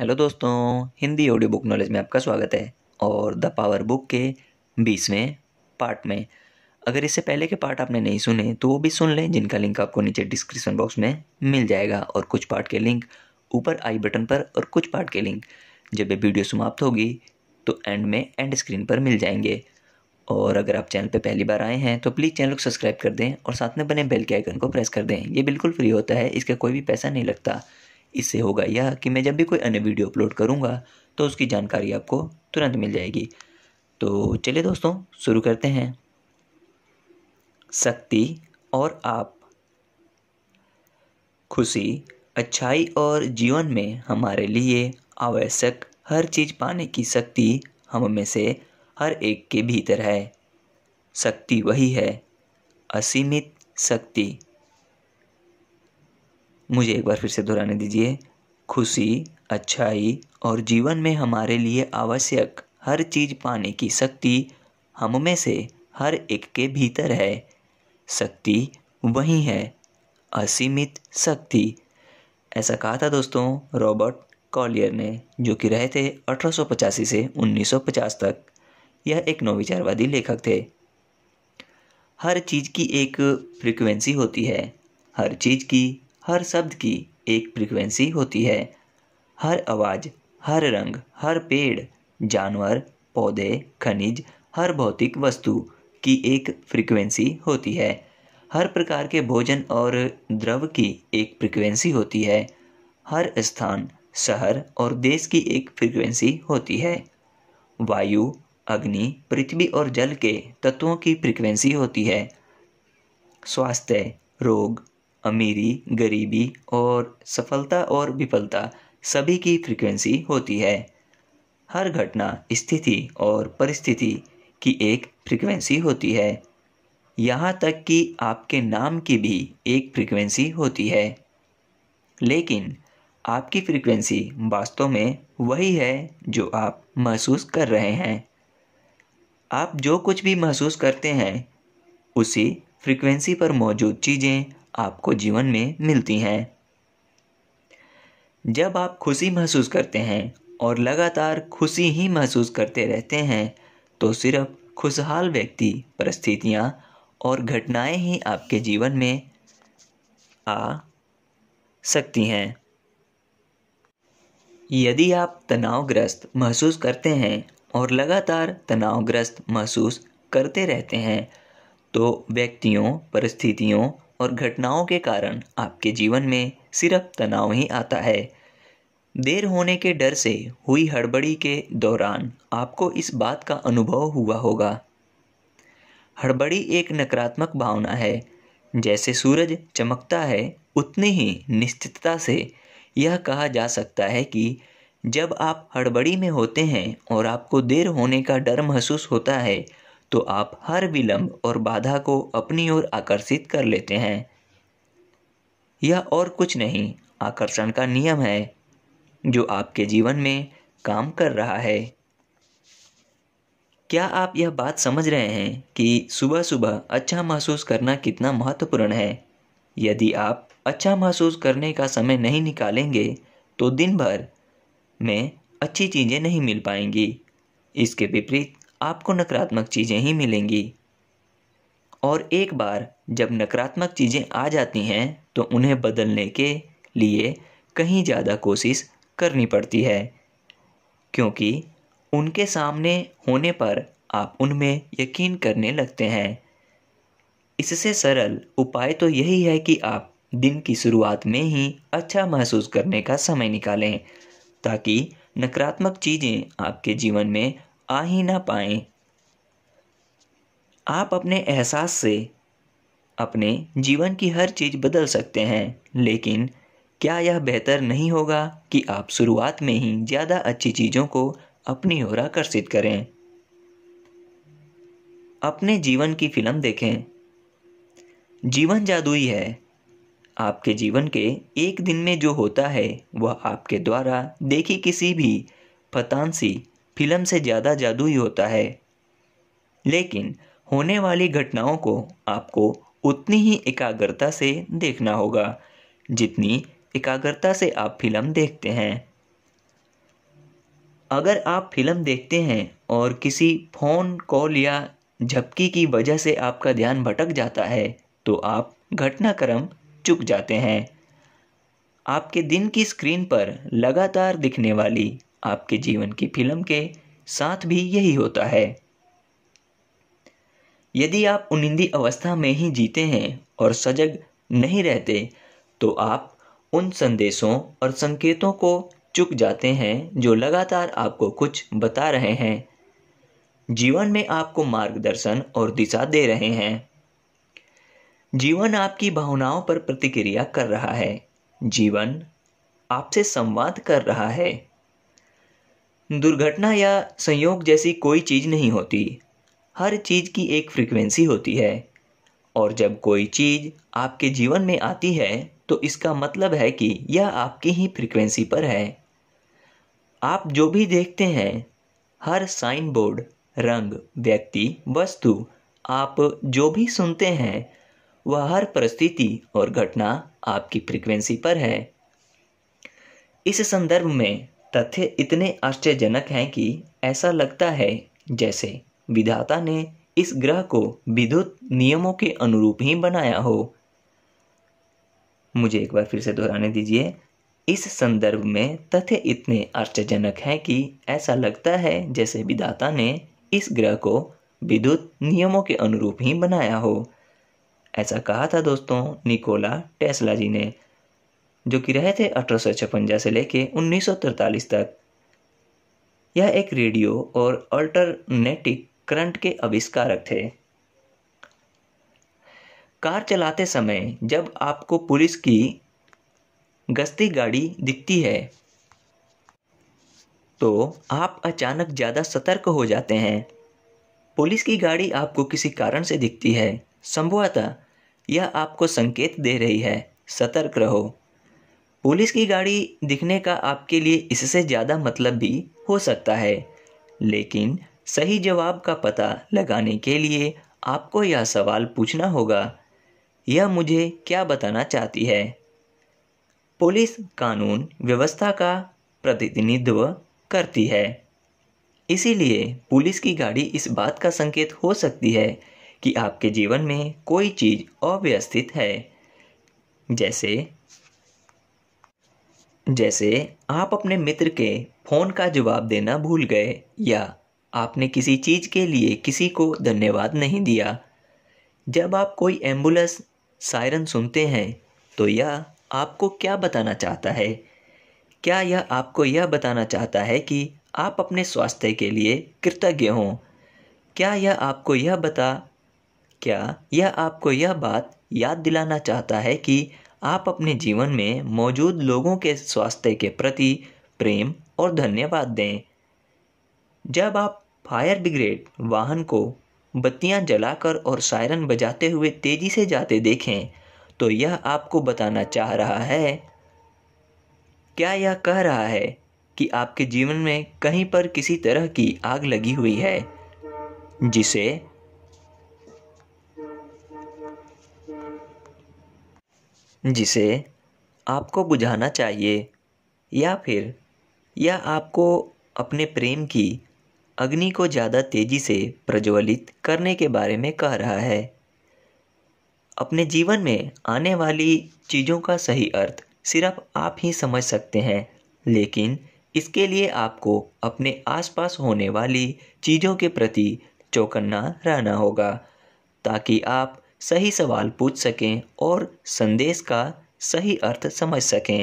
Hello दोस्तों Hindi audio book knowledge में आपका स्वागत है और द पावर बुक के बीसवें पार्ट में अगर इससे पहले के पार्ट आपने नहीं सुने तो वो भी सुन लें जिनका लिंक आपको नीचे डिस्क्रिप्शन बॉक्स में मिल जाएगा और कुछ पार्ट के लिंक ऊपर आई बटन पर और कुछ पार्ट के लिंक जब ये वीडियो समाप्त होगी तो एंड में एंड स्क्रीन पर मिल जाएंगे और अगर आप चैनल पर पहली बार आए हैं तो प्लीज़ चैनल को सब्सक्राइब कर दें और साथ में बने बेल के आइकन को प्रेस कर दें ये बिल्कुल फ्री होता है इसका कोई भी पैसा नहीं लगता इससे होगा यह कि मैं जब भी कोई अन्य वीडियो अपलोड करूँगा तो उसकी जानकारी आपको तुरंत मिल जाएगी तो चलिए दोस्तों शुरू करते हैं शक्ति और आप खुशी अच्छाई और जीवन में हमारे लिए आवश्यक हर चीज़ पाने की शक्ति हम में से हर एक के भीतर है शक्ति वही है असीमित शक्ति मुझे एक बार फिर से दोहराने दीजिए खुशी अच्छाई और जीवन में हमारे लिए आवश्यक हर चीज़ पाने की शक्ति हम में से हर एक के भीतर है शक्ति वही है असीमित शक्ति ऐसा कहा था दोस्तों रॉबर्ट कॉलियर ने जो कि रहे थे अठारह से 1950 तक यह एक नौविचारवादी लेखक थे हर चीज़ की एक फ्रीक्वेंसी होती है हर चीज़ की हर शब्द की एक फ्रीक्वेंसी होती है हर आवाज़ हर रंग हर पेड़ जानवर पौधे खनिज हर भौतिक वस्तु की एक फ्रीक्वेंसी होती है हर प्रकार के भोजन और द्रव की एक फ्रीक्वेंसी होती है हर स्थान शहर और देश की एक फ्रीक्वेंसी होती है वायु अग्नि पृथ्वी और जल के तत्वों की फ्रीक्वेंसी होती है स्वास्थ्य रोग अमीरी गरीबी और सफलता और विफलता सभी की फ्रीक्वेंसी होती है हर घटना स्थिति और परिस्थिति की एक फ्रीक्वेंसी होती है यहाँ तक कि आपके नाम की भी एक फ्रीक्वेंसी होती है लेकिन आपकी फ्रीक्वेंसी वास्तव में वही है जो आप महसूस कर रहे हैं आप जो कुछ भी महसूस करते हैं उसी फ्रीक्वेंसी पर मौजूद चीज़ें आपको जीवन में मिलती हैं जब आप खुशी महसूस करते हैं और लगातार खुशी ही महसूस करते रहते हैं तो सिर्फ खुशहाल व्यक्ति परिस्थितियाँ और घटनाएं ही आपके जीवन में आ सकती हैं यदि आप तनावग्रस्त महसूस करते हैं और लगातार तनावग्रस्त महसूस करते रहते हैं तो व्यक्तियों परिस्थितियों और घटनाओं के कारण आपके जीवन में सिर्फ तनाव ही आता है देर होने के डर से हुई हड़बड़ी के दौरान आपको इस बात का अनुभव हुआ होगा हड़बड़ी एक नकारात्मक भावना है जैसे सूरज चमकता है उतनी ही निश्चितता से यह कहा जा सकता है कि जब आप हड़बड़ी में होते हैं और आपको देर होने का डर महसूस होता है तो आप हर विलंब और बाधा को अपनी ओर आकर्षित कर लेते हैं यह और कुछ नहीं आकर्षण का नियम है जो आपके जीवन में काम कर रहा है क्या आप यह बात समझ रहे हैं कि सुबह सुबह अच्छा महसूस करना कितना महत्वपूर्ण है यदि आप अच्छा महसूस करने का समय नहीं निकालेंगे तो दिन भर में अच्छी चीज़ें नहीं मिल पाएंगी इसके विपरीत आपको नकारात्मक चीज़ें ही मिलेंगी और एक बार जब नकारात्मक चीज़ें आ जाती हैं तो उन्हें बदलने के लिए कहीं ज़्यादा कोशिश करनी पड़ती है क्योंकि उनके सामने होने पर आप उनमें यकीन करने लगते हैं इससे सरल उपाय तो यही है कि आप दिन की शुरुआत में ही अच्छा महसूस करने का समय निकालें ताकि नकारात्मक चीज़ें आपके जीवन में आ ही ना पाएं आप अपने एहसास से अपने जीवन की हर चीज़ बदल सकते हैं लेकिन क्या यह बेहतर नहीं होगा कि आप शुरुआत में ही ज़्यादा अच्छी चीज़ों को अपनी ओर आकर्षित करें अपने जीवन की फिल्म देखें जीवन जादुई है आपके जीवन के एक दिन में जो होता है वह आपके द्वारा देखी किसी भी फतानसी फिल्म से ज़्यादा जादू ही होता है लेकिन होने वाली घटनाओं को आपको उतनी ही एकाग्रता से देखना होगा जितनी एकाग्रता से आप फिल्म देखते हैं अगर आप फिल्म देखते हैं और किसी फ़ोन कॉल या झपकी की वजह से आपका ध्यान भटक जाता है तो आप घटनाक्रम चुक जाते हैं आपके दिन की स्क्रीन पर लगातार दिखने वाली आपके जीवन की फिल्म के साथ भी यही होता है यदि आप उनिंदी अवस्था में ही जीते हैं और सजग नहीं रहते तो आप उन संदेशों और संकेतों को चुक जाते हैं जो लगातार आपको कुछ बता रहे हैं जीवन में आपको मार्गदर्शन और दिशा दे रहे हैं जीवन आपकी भावनाओं पर प्रतिक्रिया कर रहा है जीवन आपसे संवाद कर रहा है दुर्घटना या संयोग जैसी कोई चीज़ नहीं होती हर चीज़ की एक फ्रीक्वेंसी होती है और जब कोई चीज़ आपके जीवन में आती है तो इसका मतलब है कि यह आपकी ही फ्रीक्वेंसी पर है आप जो भी देखते हैं हर साइन बोर्ड रंग व्यक्ति वस्तु आप जो भी सुनते हैं वह हर परिस्थिति और घटना आपकी फ्रीक्वेंसी पर है इस संदर्भ में तथ्य इतने आश्चर्यजनक हैं कि ऐसा लगता है जैसे विधाता ने इस ग्रह को विद्युत नियमों के अनुरूप ही बनाया हो मुझे एक बार फिर से दोहराने दीजिए इस संदर्भ में तथ्य इतने आश्चर्यजनक हैं कि ऐसा लगता है जैसे विधाता ने इस ग्रह को विद्युत नियमों के अनुरूप ही बनाया हो ऐसा कहा था दोस्तों निकोला टेस्ला जी ने जो कि रहे थे अठारह से लेके उन्नीस तक यह एक रेडियो और अल्टरनेटिक करंट के आविष्कारक थे कार चलाते समय जब आपको पुलिस की गश्ती गाड़ी दिखती है तो आप अचानक ज़्यादा सतर्क हो जाते हैं पुलिस की गाड़ी आपको किसी कारण से दिखती है संभवतः यह आपको संकेत दे रही है सतर्क रहो पुलिस की गाड़ी दिखने का आपके लिए इससे ज़्यादा मतलब भी हो सकता है लेकिन सही जवाब का पता लगाने के लिए आपको यह सवाल पूछना होगा यह मुझे क्या बताना चाहती है पुलिस कानून व्यवस्था का प्रतिनिधित्व करती है इसीलिए पुलिस की गाड़ी इस बात का संकेत हो सकती है कि आपके जीवन में कोई चीज़ अव्यवस्थित है जैसे जैसे आप अपने मित्र के फ़ोन का जवाब देना भूल गए या आपने किसी चीज़ के लिए किसी को धन्यवाद नहीं दिया जब आप कोई एम्बुलेंस सायरन सुनते हैं तो यह आपको क्या बताना चाहता है क्या यह आपको यह बताना चाहता है कि आप अपने स्वास्थ्य के लिए कृतज्ञ हों क्या यह आपको यह बता क्या यह आपको यह बात याद दिलाना चाहता है कि आप अपने जीवन में मौजूद लोगों के स्वास्थ्य के प्रति प्रेम और धन्यवाद दें जब आप फायर ब्रिगेड वाहन को बत्तियां जलाकर और सायरन बजाते हुए तेजी से जाते देखें तो यह आपको बताना चाह रहा है क्या यह कह रहा है कि आपके जीवन में कहीं पर किसी तरह की आग लगी हुई है जिसे जिसे आपको बुझाना चाहिए या फिर या आपको अपने प्रेम की अग्नि को ज़्यादा तेज़ी से प्रज्वलित करने के बारे में कह रहा है अपने जीवन में आने वाली चीज़ों का सही अर्थ सिर्फ आप ही समझ सकते हैं लेकिन इसके लिए आपको अपने आसपास होने वाली चीज़ों के प्रति चौकन्ना रहना होगा ताकि आप सही सवाल पूछ सकें और संदेश का सही अर्थ समझ सकें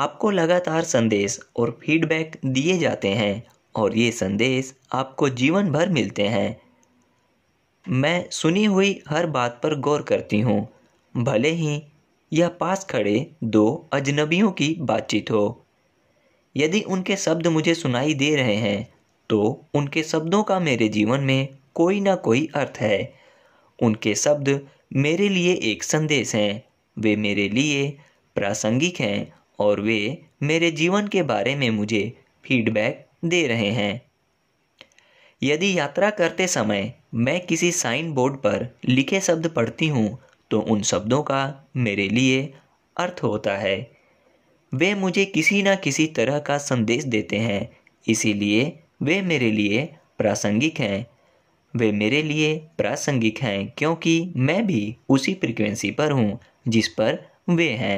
आपको लगातार संदेश और फीडबैक दिए जाते हैं और ये संदेश आपको जीवन भर मिलते हैं मैं सुनी हुई हर बात पर गौर करती हूँ भले ही यह पास खड़े दो अजनबियों की बातचीत हो यदि उनके शब्द मुझे सुनाई दे रहे हैं तो उनके शब्दों का मेरे जीवन में कोई ना कोई अर्थ है उनके शब्द मेरे लिए एक संदेश हैं वे मेरे लिए प्रासंगिक हैं और वे मेरे जीवन के बारे में मुझे फीडबैक दे रहे हैं यदि यात्रा करते समय मैं किसी साइन बोर्ड पर लिखे शब्द पढ़ती हूँ तो उन शब्दों का मेरे लिए अर्थ होता है वे मुझे किसी न किसी तरह का संदेश देते हैं इसीलिए वे मेरे लिए प्रासंगिक हैं वे मेरे लिए प्रासंगिक हैं क्योंकि मैं भी उसी फ्रीक्वेंसी पर हूँ जिस पर वे हैं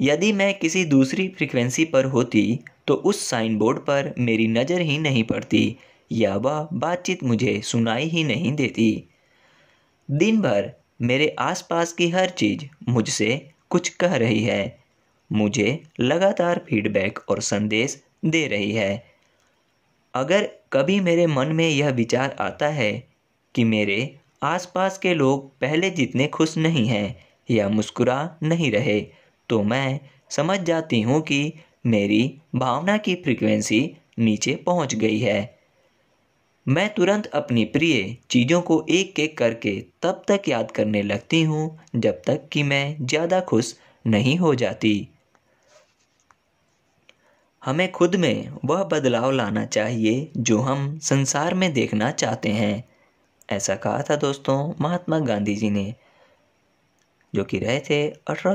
यदि मैं किसी दूसरी फ्रीक्वेंसी पर होती तो उस साइन बोर्ड पर मेरी नज़र ही नहीं पड़ती या वह बातचीत मुझे सुनाई ही नहीं देती दिन भर मेरे आसपास की हर चीज़ मुझसे कुछ कह रही है मुझे लगातार फीडबैक और संदेश दे रही है अगर कभी मेरे मन में यह विचार आता है कि मेरे आसपास के लोग पहले जितने खुश नहीं हैं या मुस्कुरा नहीं रहे तो मैं समझ जाती हूँ कि मेरी भावना की फ्रिक्वेंसी नीचे पहुँच गई है मैं तुरंत अपनी प्रिय चीज़ों को एक एक करके तब तक याद करने लगती हूँ जब तक कि मैं ज़्यादा खुश नहीं हो जाती हमें खुद में वह बदलाव लाना चाहिए जो हम संसार में देखना चाहते हैं ऐसा कहा था दोस्तों महात्मा गांधी जी ने जो कि रहे थे अठारह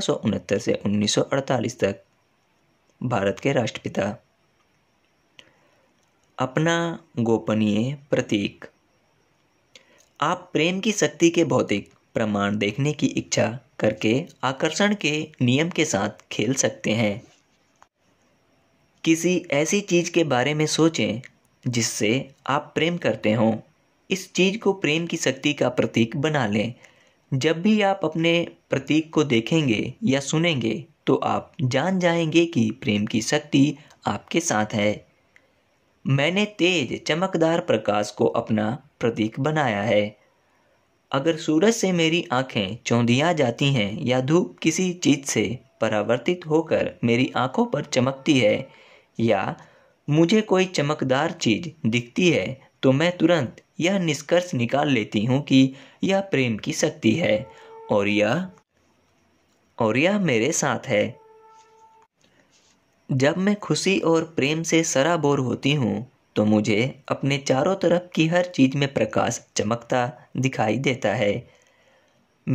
से 1948 तक भारत के राष्ट्रपिता अपना गोपनीय प्रतीक आप प्रेम की शक्ति के भौतिक प्रमाण देखने की इच्छा करके आकर्षण के नियम के साथ खेल सकते हैं किसी ऐसी चीज़ के बारे में सोचें जिससे आप प्रेम करते हों इस चीज़ को प्रेम की शक्ति का प्रतीक बना लें जब भी आप अपने प्रतीक को देखेंगे या सुनेंगे तो आप जान जाएंगे कि प्रेम की शक्ति आपके साथ है मैंने तेज चमकदार प्रकाश को अपना प्रतीक बनाया है अगर सूरज से मेरी आंखें चौंधिया जाती हैं या धूप किसी चीज़ से परावर्तित होकर मेरी आंखों पर चमकती है या मुझे कोई चमकदार चीज़ दिखती है तो मैं तुरंत यह निष्कर्ष निकाल लेती हूँ कि यह प्रेम की शक्ति है और यह और यह मेरे साथ है जब मैं खुशी और प्रेम से सराबोर होती हूँ तो मुझे अपने चारों तरफ की हर चीज़ में प्रकाश चमकता दिखाई देता है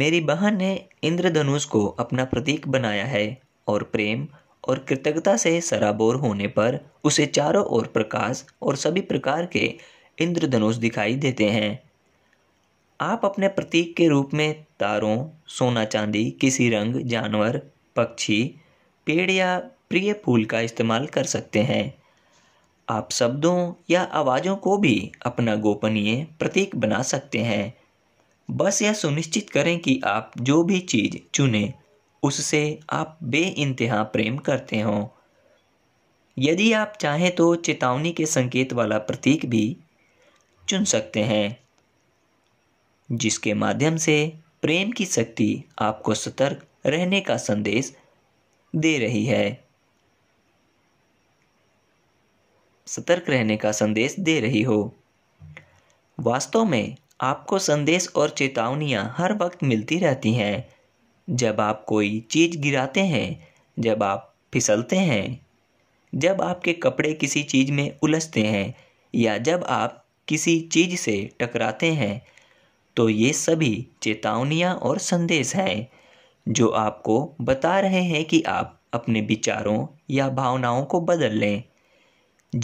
मेरी बहन ने इंद्रधनुष को अपना प्रतीक बनाया है और प्रेम और कृतज्ञता से सराबोर होने पर उसे चारों ओर प्रकाश और सभी प्रकार के इंद्रधनुष दिखाई देते हैं आप अपने प्रतीक के रूप में तारों सोना चांदी किसी रंग जानवर पक्षी पेड़ या प्रिय फूल का इस्तेमाल कर सकते हैं आप शब्दों या आवाज़ों को भी अपना गोपनीय प्रतीक बना सकते हैं बस यह सुनिश्चित करें कि आप जो भी चीज़ चुनें उससे आप बे इंतहा प्रेम करते हों यदि आप चाहें तो चेतावनी के संकेत वाला प्रतीक भी चुन सकते हैं जिसके माध्यम से प्रेम की शक्ति आपको सतर्क रहने का संदेश दे रही है सतर्क रहने का संदेश दे रही हो वास्तव में आपको संदेश और चेतावनियां हर वक्त मिलती रहती हैं जब आप कोई चीज़ गिराते हैं जब आप फिसलते हैं जब आपके कपड़े किसी चीज़ में उलझते हैं या जब आप किसी चीज़ से टकराते हैं तो ये सभी चेतावनियाँ और संदेश हैं जो आपको बता रहे हैं कि आप अपने विचारों या भावनाओं को बदल लें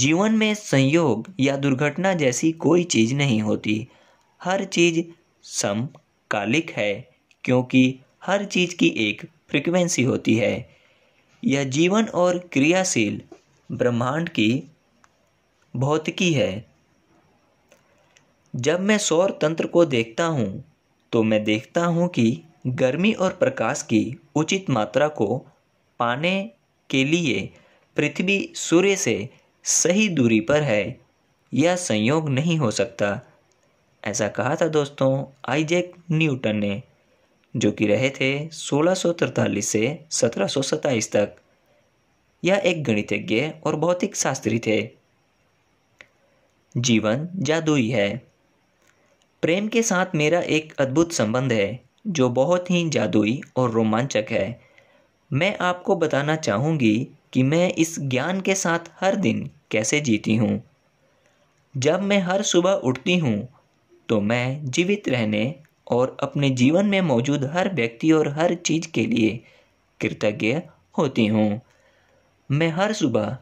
जीवन में संयोग या दुर्घटना जैसी कोई चीज़ नहीं होती हर चीज़ समकालिक है क्योंकि हर चीज़ की एक फ्रिक्वेंसी होती है यह जीवन और क्रियाशील ब्रह्मांड की भौतिकी है जब मैं सौर तंत्र को देखता हूँ तो मैं देखता हूँ कि गर्मी और प्रकाश की उचित मात्रा को पाने के लिए पृथ्वी सूर्य से सही दूरी पर है यह संयोग नहीं हो सकता ऐसा कहा था दोस्तों आइजैक न्यूटन ने जो कि रहे थे सोलह से सत्रह तक यह एक गणितज्ञ और भौतिक शास्त्री थे जीवन जादुई है प्रेम के साथ मेरा एक अद्भुत संबंध है जो बहुत ही जादुई और रोमांचक है मैं आपको बताना चाहूँगी कि मैं इस ज्ञान के साथ हर दिन कैसे जीती हूँ जब मैं हर सुबह उठती हूँ तो मैं जीवित रहने और अपने जीवन में मौजूद हर व्यक्ति और हर चीज़ के लिए कृतज्ञ होती हूँ मैं हर सुबह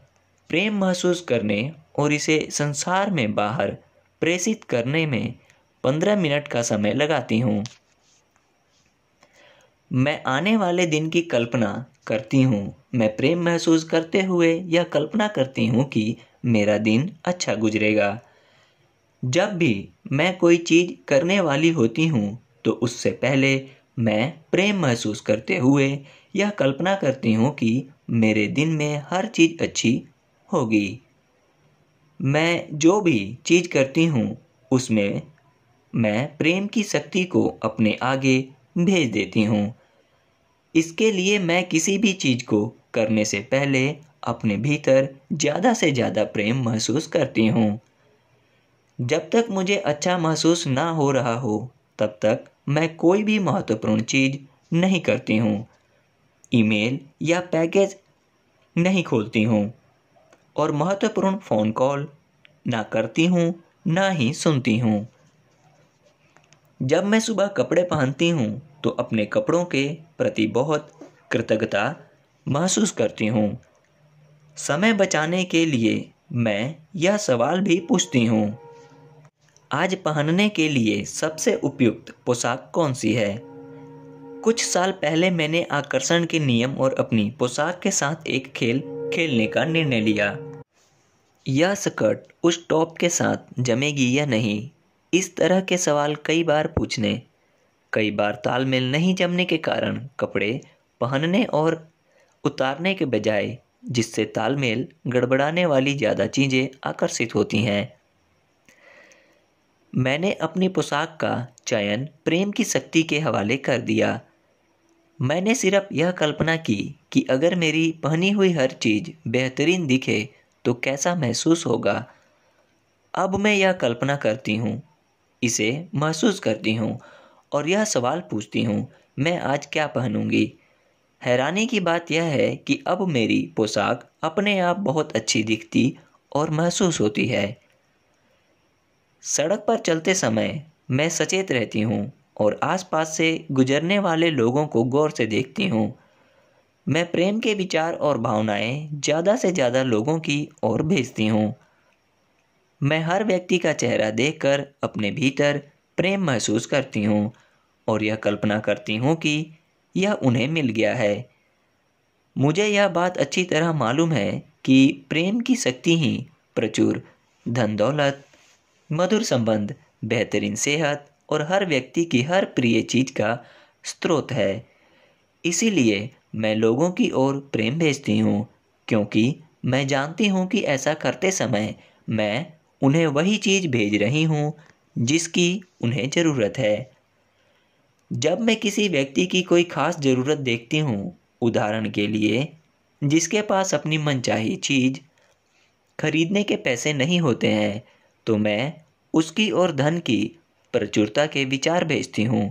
प्रेम महसूस करने और इसे संसार में बाहर प्रेषित करने में पंद्रह मिनट का समय लगाती हूँ मैं आने वाले दिन की कल्पना करती हूँ मैं प्रेम महसूस करते हुए यह कल्पना करती हूँ कि मेरा दिन अच्छा गुजरेगा जब भी मैं कोई चीज़ करने वाली होती हूँ तो उससे पहले मैं प्रेम महसूस करते हुए यह कल्पना करती हूँ कि मेरे दिन में हर चीज़ अच्छी होगी मैं जो भी चीज़ करती हूँ उसमें मैं प्रेम की शक्ति को अपने आगे भेज देती हूँ इसके लिए मैं किसी भी चीज़ को करने से पहले अपने भीतर ज़्यादा से ज़्यादा प्रेम महसूस करती हूँ जब तक मुझे अच्छा महसूस ना हो रहा हो तब तक मैं कोई भी महत्वपूर्ण चीज़ नहीं करती हूँ ईमेल या पैकेज नहीं खोलती हूँ और महत्वपूर्ण फ़ोन कॉल ना करती हूँ ना ही सुनती हूँ जब मैं सुबह कपड़े पहनती हूँ तो अपने कपड़ों के प्रति बहुत कृतज्ञता महसूस करती हूँ समय बचाने के लिए मैं यह सवाल भी पूछती हूँ आज पहनने के लिए सबसे उपयुक्त पोशाक कौन सी है कुछ साल पहले मैंने आकर्षण के नियम और अपनी पोशाक के साथ एक खेल खेलने का निर्णय लिया यह स्कर्ट उस टॉप के साथ जमेगी या नहीं इस तरह के सवाल कई बार पूछने कई बार तालमेल नहीं जमने के कारण कपड़े पहनने और उतारने के बजाय जिससे तालमेल गड़बड़ाने वाली ज़्यादा चीज़ें आकर्षित होती हैं मैंने अपनी पोशाक का चयन प्रेम की शक्ति के हवाले कर दिया मैंने सिर्फ यह कल्पना की कि अगर मेरी पहनी हुई हर चीज़ बेहतरीन दिखे तो कैसा महसूस होगा अब मैं यह कल्पना करती हूँ इसे महसूस करती हूँ और यह सवाल पूछती हूँ मैं आज क्या पहनूँगी हैरानी की बात यह है कि अब मेरी पोशाक अपने आप बहुत अच्छी दिखती और महसूस होती है सड़क पर चलते समय मैं सचेत रहती हूँ और आसपास से गुजरने वाले लोगों को गौर से देखती हूँ मैं प्रेम के विचार और भावनाएं ज़्यादा से ज़्यादा लोगों की ओर भेजती हूँ मैं हर व्यक्ति का चेहरा देखकर अपने भीतर प्रेम महसूस करती हूँ और यह कल्पना करती हूँ कि यह उन्हें मिल गया है मुझे यह बात अच्छी तरह मालूम है कि प्रेम की शक्ति ही प्रचुर धन दौलत मधुर संबंध बेहतरीन सेहत और हर व्यक्ति की हर प्रिय चीज़ का स्रोत है इसीलिए मैं लोगों की ओर प्रेम भेजती हूँ क्योंकि मैं जानती हूँ कि ऐसा करते समय मैं उन्हें वही चीज़ भेज रही हूँ जिसकी उन्हें ज़रूरत है जब मैं किसी व्यक्ति की कोई ख़ास ज़रूरत देखती हूँ उदाहरण के लिए जिसके पास अपनी मनचाही चीज़ खरीदने के पैसे नहीं होते हैं तो मैं उसकी और धन की प्रचुरता के विचार भेजती हूँ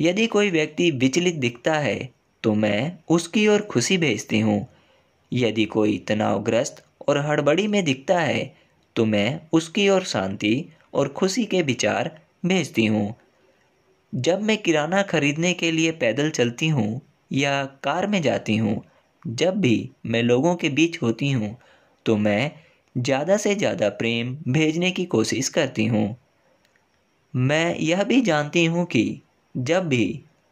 यदि कोई व्यक्ति विचलित दिखता है तो मैं उसकी ओर खुशी भेजती हूँ यदि कोई तनावग्रस्त और हड़बड़ी में दिखता है तो मैं उसकी ओर शांति और खुशी के विचार भेजती हूँ जब मैं किराना खरीदने के लिए पैदल चलती हूँ या कार में जाती हूँ जब भी मैं लोगों के बीच होती हूँ तो मैं ज़्यादा से ज़्यादा प्रेम भेजने की कोशिश करती हूँ मैं यह भी जानती हूँ कि जब भी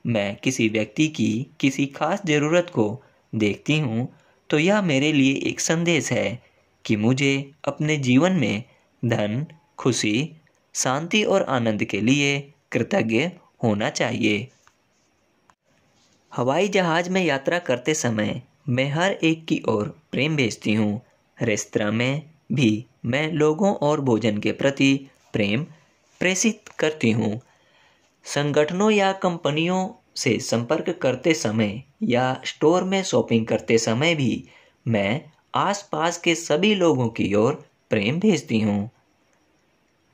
मैं किसी व्यक्ति की किसी खास ज़रूरत को देखती हूँ तो यह मेरे लिए एक संदेश है कि मुझे अपने जीवन में धन खुशी शांति और आनंद के लिए कृतज्ञ होना चाहिए हवाई जहाज़ में यात्रा करते समय मैं हर एक की ओर प्रेम भेजती हूँ रेस्तरा में भी मैं लोगों और भोजन के प्रति प्रेम प्रेषित करती हूँ संगठनों या कंपनियों से संपर्क करते समय या स्टोर में शॉपिंग करते समय भी मैं आसपास के सभी लोगों की ओर प्रेम भेजती हूँ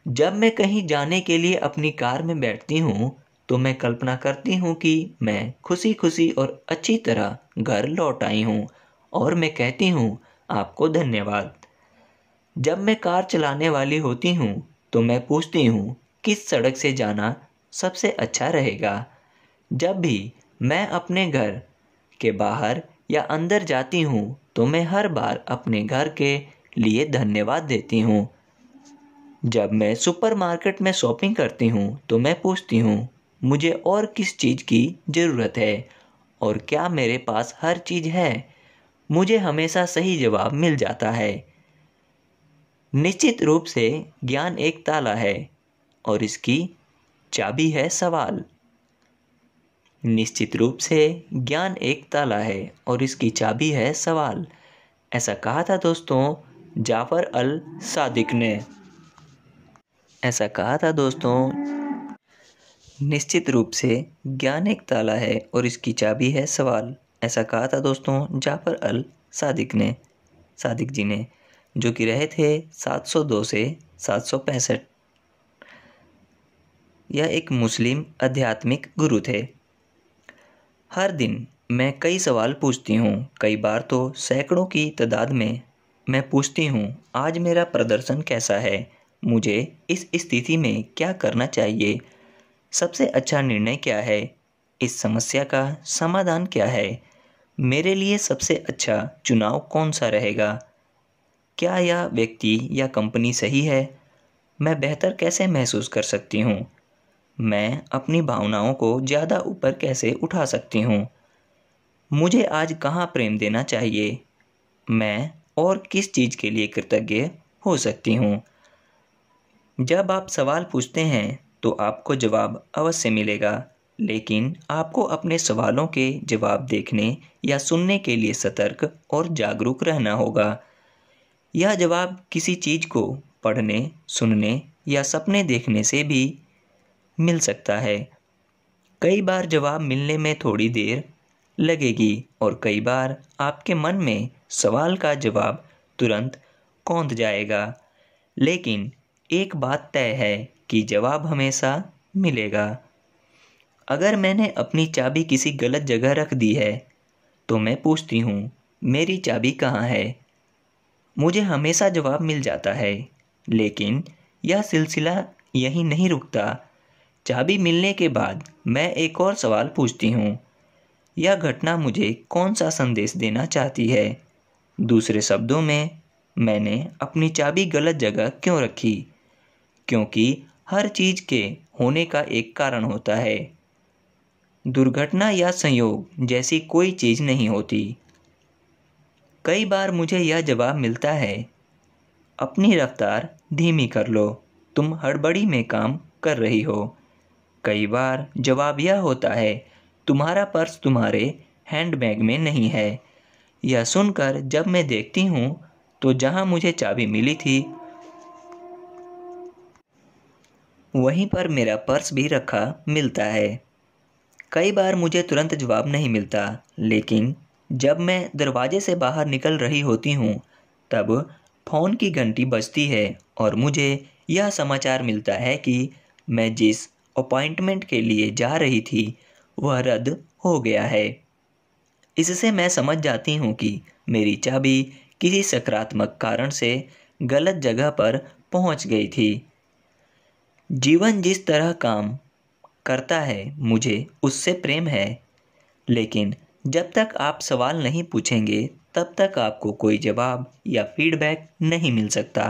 जब मैं कहीं जाने के लिए अपनी कार में बैठती हूँ तो मैं कल्पना करती हूँ कि मैं खुशी खुशी और अच्छी तरह घर लौट आई हूँ और मैं कहती हूँ आपको धन्यवाद जब मैं कार चलाने वाली होती हूँ तो मैं पूछती हूँ किस सड़क से जाना सबसे अच्छा रहेगा जब भी मैं अपने घर के बाहर या अंदर जाती हूँ तो मैं हर बार अपने घर के लिए धन्यवाद देती हूँ जब मैं सुपरमार्केट में शॉपिंग करती हूँ तो मैं पूछती हूँ मुझे और किस चीज़ की ज़रूरत है और क्या मेरे पास हर चीज़ है मुझे हमेशा सही जवाब मिल जाता है निश्चित रूप से ज्ञान एक ताला है और इसकी चाबी है सवाल निश्चित रूप से ज्ञान एक ताला है और इसकी चाबी है सवाल ऐसा कहा था दोस्तों जाफर अल सादिक ने ऐसा कहा था दोस्तों निश्चित रूप से ज्ञान एक ताला है और इसकी चाबी है सवाल ऐसा कहा था दोस्तों जाफ़र अल सादिक ने सादिक जी ने जो कि रहे थे 702 से सात यह एक मुस्लिम आध्यात्मिक गुरु थे हर दिन मैं कई सवाल पूछती हूँ कई बार तो सैकड़ों की तादाद में मैं पूछती हूँ आज मेरा प्रदर्शन कैसा है मुझे इस स्थिति में क्या करना चाहिए सबसे अच्छा निर्णय क्या है इस समस्या का समाधान क्या है मेरे लिए सबसे अच्छा चुनाव कौन सा रहेगा क्या यह व्यक्ति या कंपनी सही है मैं बेहतर कैसे महसूस कर सकती हूँ मैं अपनी भावनाओं को ज़्यादा ऊपर कैसे उठा सकती हूँ मुझे आज कहाँ प्रेम देना चाहिए मैं और किस चीज़ के लिए कृतज्ञ हो सकती हूँ जब आप सवाल पूछते हैं तो आपको जवाब अवश्य मिलेगा लेकिन आपको अपने सवालों के जवाब देखने या सुनने के लिए सतर्क और जागरूक रहना होगा यह जवाब किसी चीज़ को पढ़ने सुनने या सपने देखने से भी मिल सकता है कई बार जवाब मिलने में थोड़ी देर लगेगी और कई बार आपके मन में सवाल का जवाब तुरंत कौंध जाएगा लेकिन एक बात तय है कि जवाब हमेशा मिलेगा अगर मैंने अपनी चाबी किसी गलत जगह रख दी है तो मैं पूछती हूँ मेरी चाबी कहाँ है मुझे हमेशा जवाब मिल जाता है लेकिन यह सिलसिला यहीं नहीं रुकता चाबी मिलने के बाद मैं एक और सवाल पूछती हूँ यह घटना मुझे कौन सा संदेश देना चाहती है दूसरे शब्दों में मैंने अपनी चाबी गलत जगह क्यों रखी क्योंकि हर चीज़ के होने का एक कारण होता है दुर्घटना या संयोग जैसी कोई चीज़ नहीं होती कई बार मुझे यह जवाब मिलता है अपनी रफ्तार धीमी कर लो तुम हड़बड़ी में काम कर रही हो कई बार जवाब यह होता है तुम्हारा पर्स तुम्हारे हैंडबैग में नहीं है यह सुनकर जब मैं देखती हूँ तो जहाँ मुझे चाबी मिली थी वहीं पर मेरा पर्स भी रखा मिलता है कई बार मुझे तुरंत जवाब नहीं मिलता लेकिन जब मैं दरवाजे से बाहर निकल रही होती हूँ तब फ़ोन की घंटी बजती है और मुझे यह समाचार मिलता है कि मैं जिस अपॉइंटमेंट के लिए जा रही थी वह रद्द हो गया है इससे मैं समझ जाती हूँ कि मेरी चाबी किसी सकारात्मक कारण से गलत जगह पर पहुँच गई थी जीवन जिस तरह काम करता है मुझे उससे प्रेम है लेकिन जब तक आप सवाल नहीं पूछेंगे तब तक आपको कोई जवाब या फीडबैक नहीं मिल सकता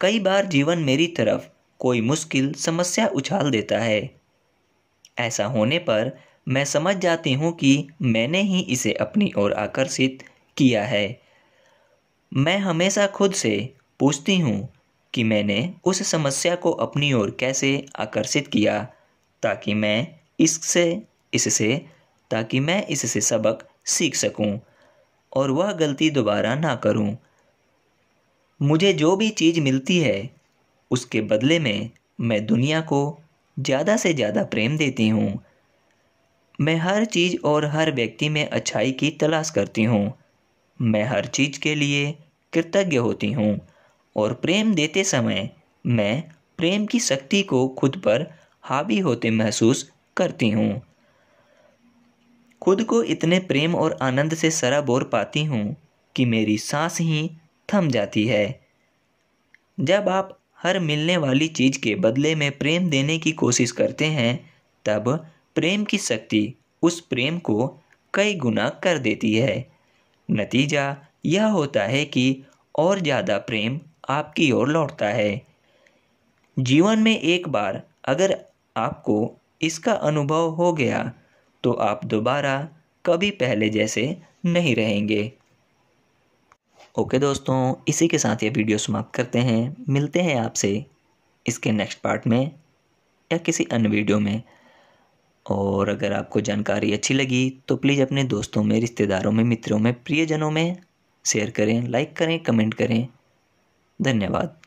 कई बार जीवन मेरी तरफ कोई मुश्किल समस्या उछाल देता है ऐसा होने पर मैं समझ जाती हूँ कि मैंने ही इसे अपनी ओर आकर्षित किया है मैं हमेशा खुद से पूछती हूँ कि मैंने उस समस्या को अपनी ओर कैसे आकर्षित किया ताकि मैं इससे इससे ताकि मैं इससे सबक सीख सकूं और वह गलती दोबारा ना करूं। मुझे जो भी चीज़ मिलती है उसके बदले में मैं दुनिया को ज़्यादा से ज़्यादा प्रेम देती हूँ मैं हर चीज़ और हर व्यक्ति में अच्छाई की तलाश करती हूँ मैं हर चीज़ के लिए कृतज्ञ होती हूँ और प्रेम देते समय मैं प्रेम की शक्ति को खुद पर हावी होते महसूस करती हूँ खुद को इतने प्रेम और आनंद से सराबोर पाती हूँ कि मेरी सांस ही थम जाती है जब आप हर मिलने वाली चीज़ के बदले में प्रेम देने की कोशिश करते हैं तब प्रेम की शक्ति उस प्रेम को कई गुना कर देती है नतीजा यह होता है कि और ज़्यादा प्रेम आपकी ओर लौटता है जीवन में एक बार अगर आपको इसका अनुभव हो गया तो आप दोबारा कभी पहले जैसे नहीं रहेंगे ओके दोस्तों इसी के साथ ये वीडियो समाप्त करते हैं मिलते हैं आपसे इसके नेक्स्ट पार्ट में या किसी अन्य वीडियो में और अगर आपको जानकारी अच्छी लगी तो प्लीज़ अपने दोस्तों में रिश्तेदारों में मित्रों में प्रियजनों में शेयर करें लाइक करें कमेंट करें धन्यवाद